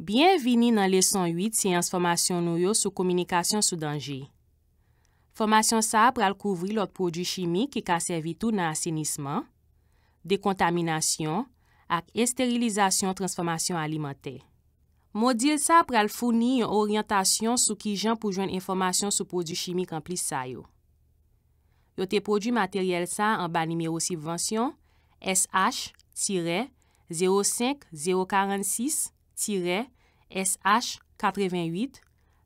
Bienvini nan leson 8 se yans formasyon nou yo sou komunikasyon sou danji. Formasyon sa pral kouvri lot prodjou chimik ki ka servi tou nan asenisman, dekontaminasyon ak esterilizasyon transformasyon alimentè. Modil sa pral founi yon oryantasyon sou ki jan pou jwen informasyon sou prodjou chimik an plis sa yo. Yote prodjou materyel sa an ba nimeyo sivvansyon SH-05046-1. tire SH-88,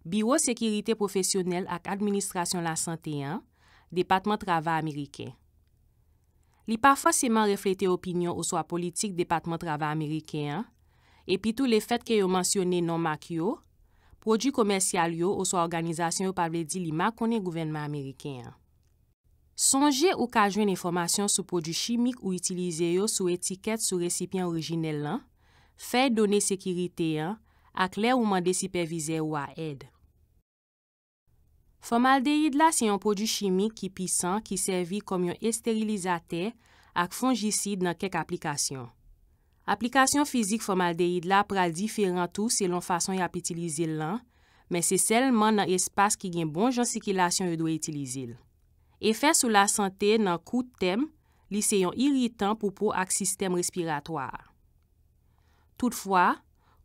Biro Sekirite Profesyonel ak Administrasyon la Santé 1, Depatman Trava Amerike. Li pafas seman reflete opinyon ou so a politik Depatman Trava Amerike, epi tou le fet ke yo mansyone non mak yo, prodjou komensyal yo ou so a organizasyon yo pavle di li mak konen Gouvenman Amerike. Sonje ou kajwen informasyon sou prodjou chimik ou itilize yo sou etiket sou resipyen orijinel lan, Fè donè sekirite an ak lè ou man de sipervize ou a ed. Fomaldeid la se yon pòdjou chimik ki pisan ki servi kom yon esterilizate ak fongisid nan kek aplikasyon. Aplikasyon fizik fomaldeid la pral diferan tou se lon fason yon ap itilize lan, men se selman nan espas ki gen bon jan sikilasyon yon dwe itilize. E fè sou la sante nan kout tem li se yon iritan pou pou ak sistem respiratoar. Toutfwa,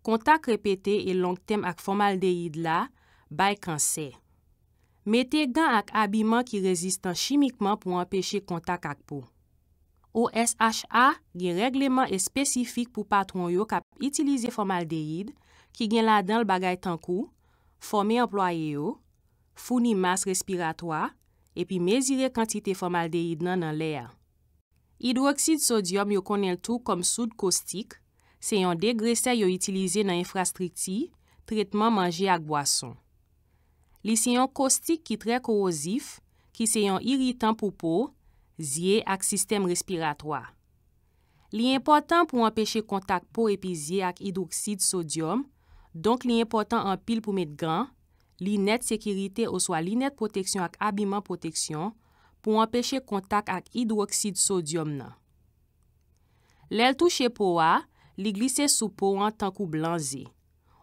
kontak repete e lonk tem ak formaldehyde la bay kansè. Mete gan ak abiman ki rezistan chimikman pou anpeche kontak ak pou. O SHA gen regleman e spesifik pou patron yo kap itilize formaldehyde ki gen la dan l bagay tankou, formè employe yo, founi mas respiratoa, epi mezire kantite formaldehyde nan nan lea. Hidroksid sodyom yo konen tou kom soud kostik, se yon degresè yo itilize nan infrastrikti, tretman manje ak bwason. Li se yon kostik ki tre korosif, ki se yon iritan pou pou, zye ak sistem respiratwa. Li important pou anpeche kontak pou epizye ak hidroksid sodyom, donk li important anpil pou metgan, li net sekirite ou swa li net proteksyon ak abiman proteksyon, pou anpeche kontak ak hidroksid sodyom nan. Lel touche pou wak, li glise sou pou an tan kou blanze.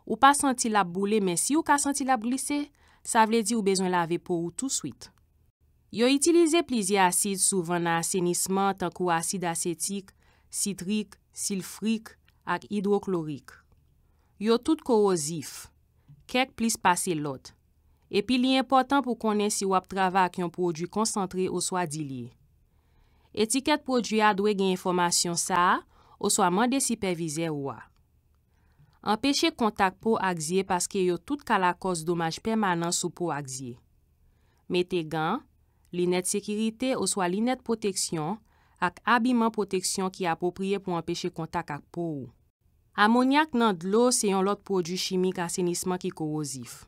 Ou pa santi la poule men si ou ka santi la pou glise, sa vle di ou bezon lave pou ou tout swit. Yo itilize plizi asid souvan nan asenisman tan kou asid asetik, sitrik, silfrik ak hidroklorik. Yo tout korozif. Kek pliz pase lot. Epi li important pou konen si wap trava ak yon prodjou konsantre ou swa dilie. Etiket prodjou ya dwe gen informasyon sa a, ou swa man de sipervize wwa. Empeshe kontak pou ak zye paske yo tout kalakos domaj permanans sou pou ak zye. Mete gan, linet sekirite ou swa linet proteksyon ak abiman proteksyon ki apopriye pou empeshe kontak ak pou ou. Ammoniak nan dlou seyon lot prodjou chimik asenisman ki korozif.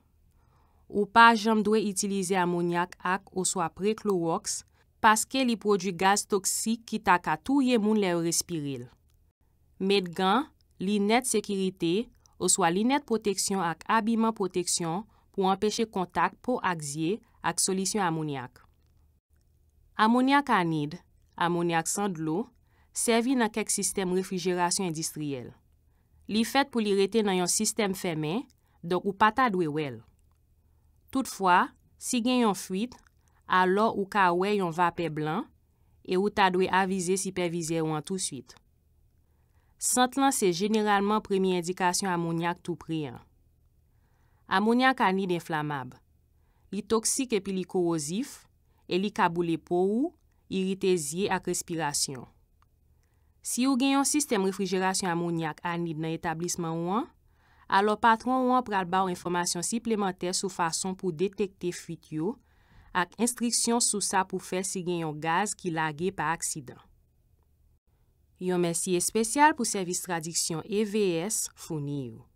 Ou pa jom dwe itilize ammoniak ak ou swa pre-chlorox paske li prodjou gaz toksik ki taka touye moun le ou respirel. Med gen, li net sekirite ou swa li net poteksyon ak abiman poteksyon pou anpeche kontak pou ak zye ak solisyon amoniak. Amoniak anid, amoniak san dlo, servi nan kek sistem reflijerasyon endistriel. Li fet pou li rete nan yon sistem feme, donk ou pata dwe wel. Toutfwa, si gen yon fuit, alor ou ka we yon vape blan, e ou ta dwe avize sipevize wan toutsuit. Sant lan se generalman premi indikasyon amonyak tou preyan. Amonyak anid enflamab. Li toksik epi li korozif, e li kabou le pou, iritéziye ak respirasyon. Si ou genyon sistem refrijerasyon amonyak anid nan etablisman ouan, alo patron ouan pral ba ou informasyon siplemantè sou fason pou detekte fit yo ak instriksyon sou sa pou fè si genyon gaz ki lage pa aksidant. Yon mersi espesyal pou servis tradiksyon EVS Founiou.